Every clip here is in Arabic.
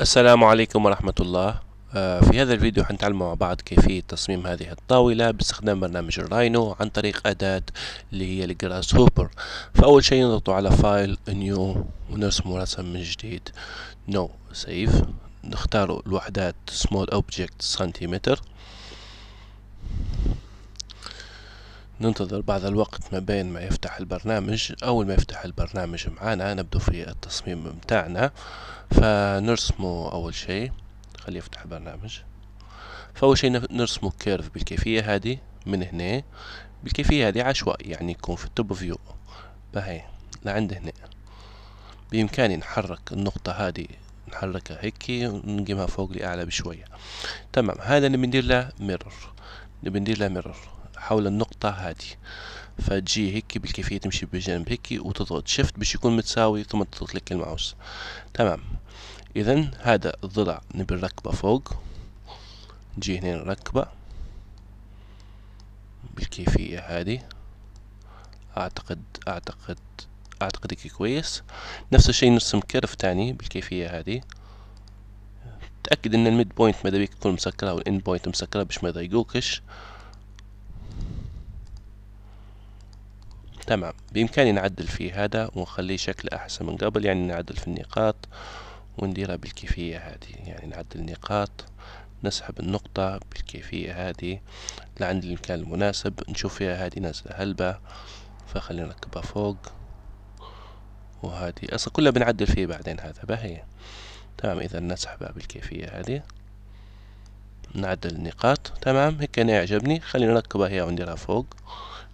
السلام عليكم ورحمة الله آه، في هذا الفيديو حنتعلم مع بعض كيفية تصميم هذه الطاولة باستخدام برنامج الراينو عن طريق أداة اللي هي الجراس هوبر فأول شيء نضغط على فايل نيو ونرسم رسم من جديد نو no. سيف نختار الوحدات سمول اوبجكت سنتيمتر ننتظر بعض الوقت ما بين ما يفتح البرنامج أول ما يفتح البرنامج معانا نبدو في التصميم متاعنا فنرسمه أول شيء خليه يفتح البرنامج فأول شيء نرسمه كيرف بالكيفية هذه من هنا بالكيفية هذه عشوائي يعني يكون في التوب فيو بهي لعند هنا بإمكاني نحرك النقطة هذه نحركها هيك ونقيمها فوق لأعلى بشوية تمام هذا اللي بندير له ميرور اللي ندير له ميرور حول النقطة هذه فتجي هيك بالكيفية تمشي بجانب هيك وتضغط شيفت باش يكون متساوي ثم تضغط لك الماوس تمام اذا هذا الضلع نبي نركبه فوق نجي هنا نركبه بالكيفية هذه اعتقد اعتقد اعتقد هيك كويس نفس الشيء نرسم كيرف تاني بالكيفية هذه تأكد ان الميد بوينت ماذا بيك تكون مسكرة والإند بوينت مسكرة باش ما يضايقوكش تمام بإمكاني نعدل في هذا ونخليه شكل أحسن من قبل يعني نعدل في النقاط ونديرها بالكيفية هذه يعني نعدل النقاط نسحب النقطة بالكيفية هذه لعند المكان المناسب نشوف فيها هذه نازلة هلبة فخلينا نركبها فوق وهذه أصلا كلها بنعدل فيه بعدين هذا باهي تمام إذا نسحبها بالكيفية هذه نعدل النقاط تمام هيك أنا يعجبني خلينا نركبها هي ونديرها فوق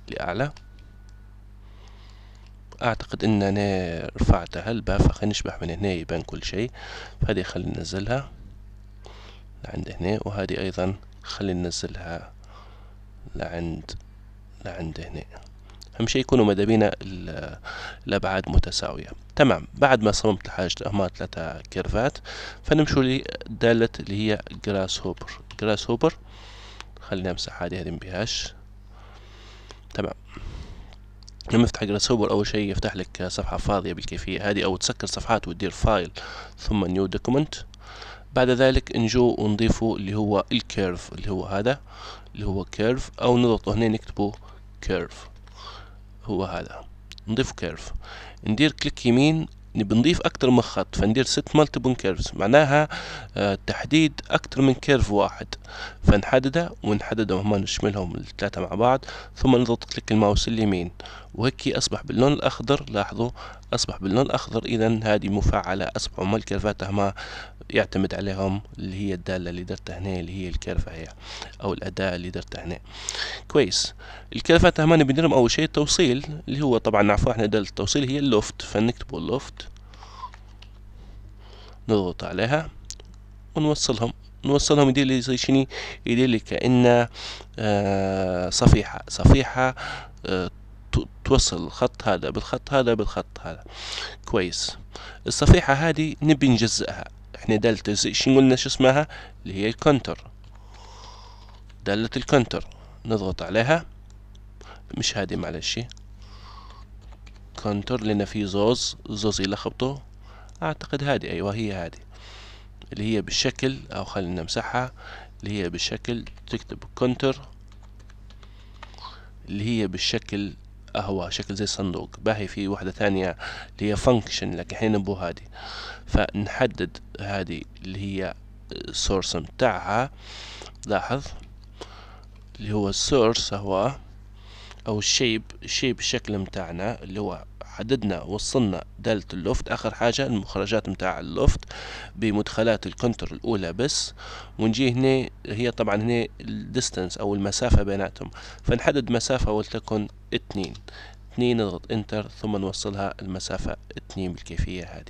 لأعلى اعتقد ان انا رفعتها الباء فخلينا نشبح من هنا يبان كل شيء فهذه خلينا ننزلها لعند هنا وهذه ايضا خلينا ننزلها لعند لعند هنا اهم شيء يكونوا مدابينا الابعاد متساويه تمام بعد ما صممت الحاجة هما ثلاثة كيرفات فنمشوا لدالة اللي هي جراس هوبر جراس هوبر خلينا امسح هذه هذه مبيهاش تمام لما يفتح جريس اول شيء يفتح لك صفحة فاضية بالكيفية هذه او تسكر صفحات وتدير فايل ثم نيو دوكيمنت بعد ذلك نجو ونضيفه اللي هو الكيرف اللي هو هذا اللي هو كيرف او نضغط هنا نكتبه كيرف هو هذا نضيف كيرف ندير كليك يمين بنضيف اكتر من خط فندير ست مالتيبل كيرفز معناها آه، تحديد اكتر من كيرف واحد فنحدده ونحدده هما نشملهم الثلاثه مع بعض ثم نضغط كليك الماوس اليمين وهيك اصبح باللون الاخضر لاحظوا اصبح باللون الاخضر اذا هذه مفعله اصبح هما الكيرفات هما يعتمد عليهم اللي هي الدالة اللي درتها هنا اللي هي الكيرفة هي أو الأداة اللي درتها هنا كويس الكيرفات همان بنديرهم أول شيء توصيل اللي هو طبعا نعرفوه احنا دالة التوصيل هي اللوفت فنكتبوا اللوفت نضغط عليها ونوصلهم نوصلهم يدير لي زي شني يدير لي كأن آه، صفيحة صفيحة آه، توصل الخط هذا بالخط هذا بالخط هذا كويس الصفيحة هذه نبي نجزئها احنا دالة شنو قلنا شو اسمها اللي هي الكونتر دالة الكونتر نضغط عليها مش هادي معلش كونتر لنا في زوز زوز يلخبطه اعتقد هادي ايوه هي هادي اللي هي بالشكل او خلينا نمسحها اللي هي بالشكل تكتب كونتر اللي هي بالشكل قهوة شكل زي صندوق باهي في واحدة ثانية اللي هي فانكشن لكن حين نبو هذه فنحدد هذه اللي هي السورس متاعها لاحظ اللي هو السورس هو او الشيب الشيب الشكل متاعنا اللي هو حددنا وصلنا دالة اللوفت اخر حاجة المخرجات متاع اللوفت بمدخلات الكونتر الاولى بس ونجي هنا هي طبعا هنا الديستنس او المسافة بيناتهم فنحدد مسافة ولتكن اتنين اتنين نضغط انتر ثم نوصلها المسافة اتنين بالكيفية هذه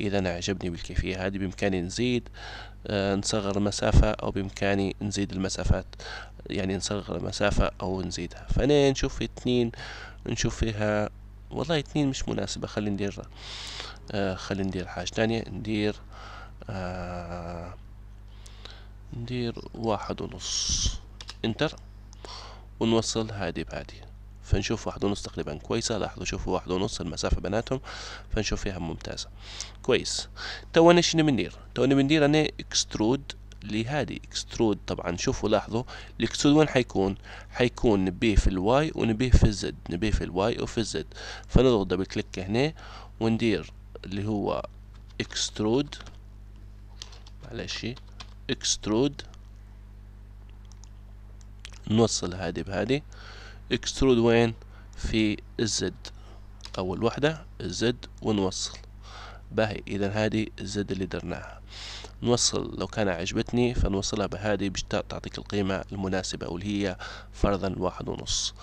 اذا انا عجبني بالكيفية هذه بامكاني نزيد آه نصغر المسافة او بامكاني نزيد المسافات يعني نصغر المسافة او نزيدها فانا نشوف اتنين نشوف فيها والله اثنين مش مناسبة خلي ندير آه، خلي ندير حاجة تانية ندير آه، ندير واحد ونص انتر ونوصل هادي بهادي فنشوف واحد ونص تقريبا كويسة لاحظوا شوفوا واحد ونص المسافة بيناتهم فنشوف فيها ممتازة كويس تو انا شنو بندير تو انا بندير انا اكسترود لهذه اكسترود طبعا شوفوا لاحظوا الاكسترود وين حيكون حيكون نبيه في الواي ونبيه في الزد نبيه في الواي وفي الزد فنضغط دبل كليك هنا وندير اللي هو اكسترود معلش اكسترود نوصل هذه بهذه اكسترود وين في الزد اول وحده الزد ونوصل باهي اذا هذه الزد اللي درناها نوصل لو كان عجبتني فنوصلها بهذه باش تعطيك القيمة المناسبة واللي هي فرضا واحد ونص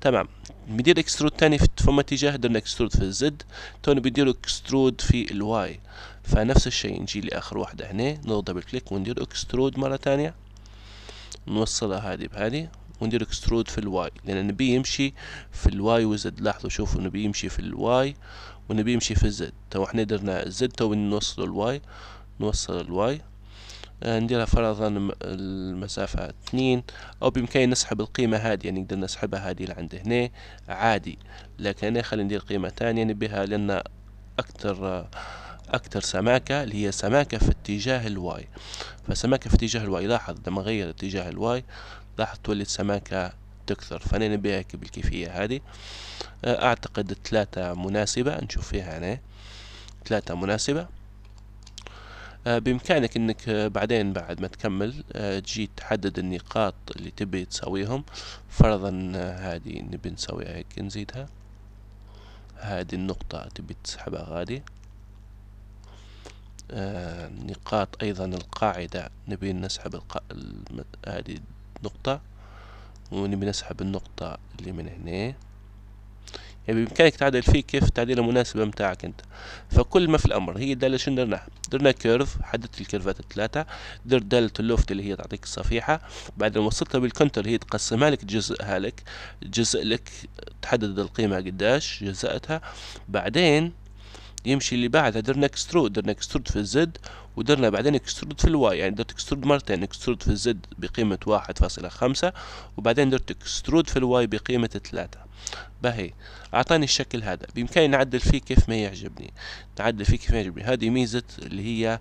تمام بندير اكسترود تاني فما اتجاه درنا اكسترود في الزد توني بندير اكسترود في الواي فنفس الشيء نجي لآخر واحدة هنا نضغط دبل كليك وندير اكسترود مرة تانية نوصلها هذه بهذه وندير اكسترود في الواي لان نبي يمشي في الواي وزد لاحظوا شوفوا نبي يمشي في الواي ونبي يمشي في الزد تو احنا درنا الزد تو نوصله الواي نوصل الواي آه، نديرها فرضا المسافة اثنين أو بإمكاني نسحب القيمة هذه يعني نقدر نسحبها هذه لعند هنا عادي لكن أنا خلي ندير قيمة ثانية نبيها يعني لان أكثر أكثر سماكة اللي هي سماكة في اتجاه الواي فسماكة في اتجاه الواي لاحظ لما غير اتجاه الواي لاحظ تولي السماكة تكثر فأنا نبيها بالكيفية هذه آه، أعتقد ثلاثة مناسبة نشوف فيها هنا ثلاثة مناسبة آه، بإمكانك إنك آه، بعدين بعد ما تكمل آه، تجي تحدد النقاط اللي تبي تسويهم فرضا هذه نبي نسويها هيك نزيدها هذه النقطة تبي تسحبها غادي نقاط أيضا القاعدة نبي نسحب الق... هذه النقطة ونبي نسحب النقطة اللي من هنا يعني بامكانك تعدل فيه كيف التعديله مناسبه متاعك انت فكل ما في الامر هي الداله شنو درناها درنا كيرف حددت الكيرفات الثلاثه درت داله اللوفت اللي هي تعطيك الصفيحه بعد ما وصلتها بالكونتر هي تقسمها لك جزءها هالك جزء لك تحدد القيمه قداش جزأتها بعدين يمشي اللي بعدها درنا اكسترود درنا اكسترود في الزد ودرنا بعدين اكسترود في الواي يعني درت اكسترود مرتين اكسترود في الزد بقيمة واحد فاصلة خمسة وبعدين درت اكسترود في الواي بقيمة ثلاثة بهي أعطاني الشكل هذا بإمكاني نعدل فيه كيف ما يعجبني نعدل فيه كيف ما يعجبني هذه ميزة اللي هي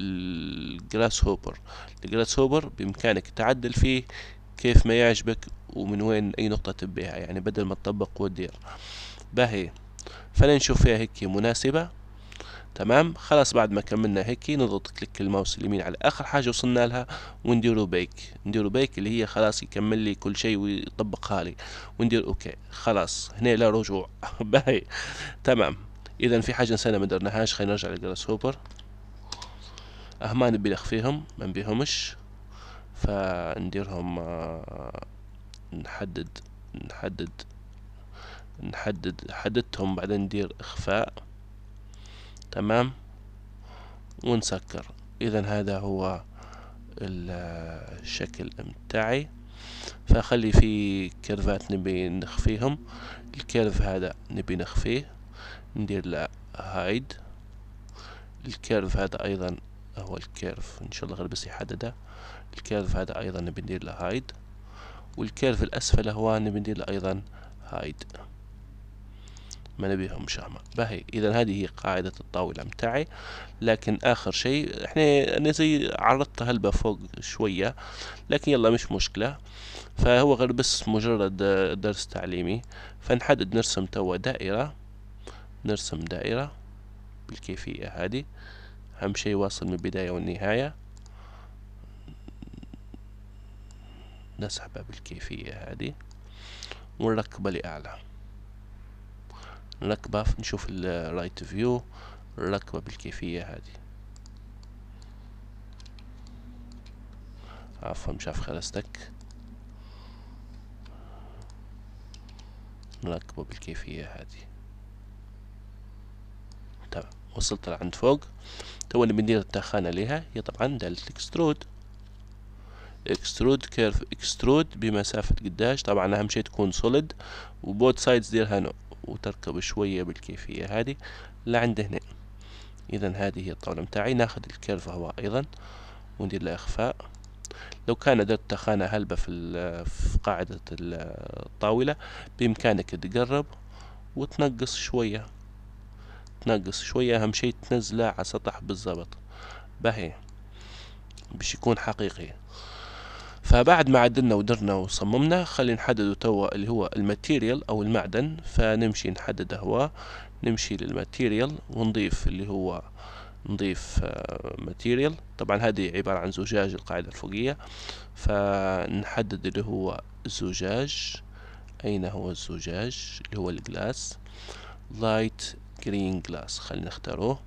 الجراس هوبر الجراس هوبر بإمكانك تعدل فيه كيف ما يعجبك ومن وين أي نقطة تبيها يعني بدل ما تطبق ودير باهي فلين نشوف فيها هيك مناسبة تمام خلاص بعد ما كملنا هيك نضغط كليك الماوس اليمين على اخر حاجه وصلنا لها ونديرو بيك نديرو بيك اللي هي خلاص يكمل لي كل شيء ويطبقها لي وندير اوكي خلاص هنا لا رجوع باهي تمام اذا في حاجه نسينا ما درناهاش خلينا نرجع للجراس هوبر اهما نبي نخفيهم ما نبيهمش فنديرهم آه، نحدد نحدد نحدد حددتهم بعدين ندير اخفاء تمام ونسكر اذا هذا هو الشكل متاعي فخلي في كيرفات نبي نخفيهم الكيرف هذا نبي نخفيه ندير له هايد الكيرف هذا ايضا هو الكيرف ان شاء الله غير بس يحدده الكيرف هذا ايضا نبي ندير له هايد والكيرف الاسفل هو نبي ندير له ايضا هايد ما نبيها مشاهمة باهي إذا هذه هي قاعدة الطاولة متاعي لكن آخر شيء إحنا أنا زي عرضت هلبة فوق شوية لكن يلا مش مشكلة فهو غير بس مجرد درس تعليمي فنحدد نرسم توا دائرة نرسم دائرة بالكيفية هذه أهم شيء واصل من البداية والنهاية نسحبها بالكيفية هذه ونركبها لأعلى نركبها نشوف الرايت فيو الركبة بالكيفية هذه عفوا مش عارف خلصتك نركبه بالكيفية هذه تمام وصلت لعند فوق تو اللي بندير التخانة ليها هي طبعا دالة الاكسترود اكسترود كيرف اكسترود بمسافة قداش طبعا اهم شي تكون سوليد وبوت سايدز ديرها نوع وتركب شوية بالكيفية هذه لعند هنا إذا هذه هي الطاولة متاعي ناخذ الكيرف هو أيضا وندير له إخفاء لو كان درت خانة هلبة في, في قاعدة الطاولة بإمكانك تقرب وتنقص شوية تنقص شوية أهم شيء تنزله على سطح بالضبط باهي باش يكون حقيقي فبعد ما عدلنا ودرنا وصممنا خلي نحدده توا اللي هو الماتيريال او المعدن فنمشي نحدده هو نمشي للماتيريال ونضيف اللي هو نضيف آه، ماتيريال طبعا هذه عبارة عن زجاج القاعدة الفوقية فنحدد اللي هو الزجاج أين هو الزجاج اللي هو الجلاس لايت جرين جلاس خلينا نختاروه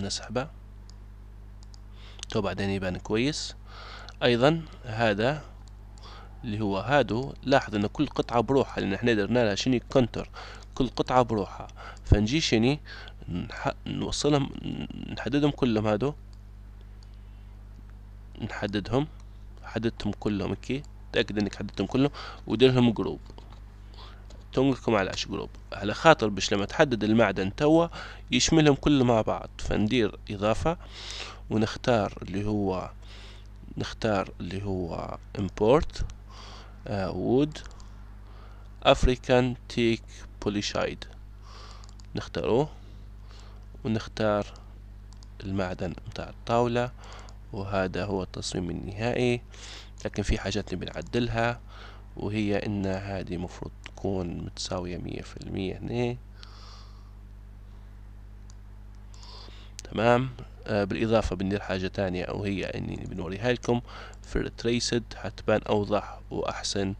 نسحبه تو بعدين يبان كويس ايضا هذا اللي هو هادو لاحظ ان كل قطعة بروحها لان احنا درنا لها شني كونتر كل قطعة بروحها فنجي شني نوصلهم نحددهم كلهم هادو نحددهم حددتهم كلهم اكي تأكد انك حددتهم كلهم لهم جروب تنقلكم على اش جروب على خاطر باش لما تحدد المعدن توا يشملهم كل مع بعض فندير اضافة ونختار اللي هو نختار اللي هو امبورت وود افريكان تيك بوليشايد نختاروه ونختار المعدن متاع الطاولة وهذا هو التصميم النهائي لكن في حاجات نبي نعدلها وهي ان هذه مفروض تكون متساوية مية في المية هنا تمام آه بالإضافة بندير حاجة تانية أو هي إني بنوريها لكم في التريسد حتبان أوضح وأحسن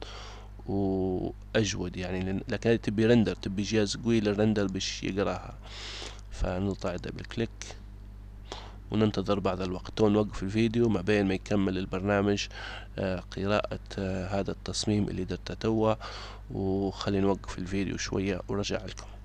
وأجود يعني لكن هذه تبي رندر تبي جهاز قوي للرندر باش يقراها فنطلع دبل كليك وننتظر بعض الوقت تو نوقف الفيديو ما بين ما يكمل البرنامج آه، قراءة آه، هذا التصميم اللي درته توا وخلي نوقف الفيديو شوية ورجع لكم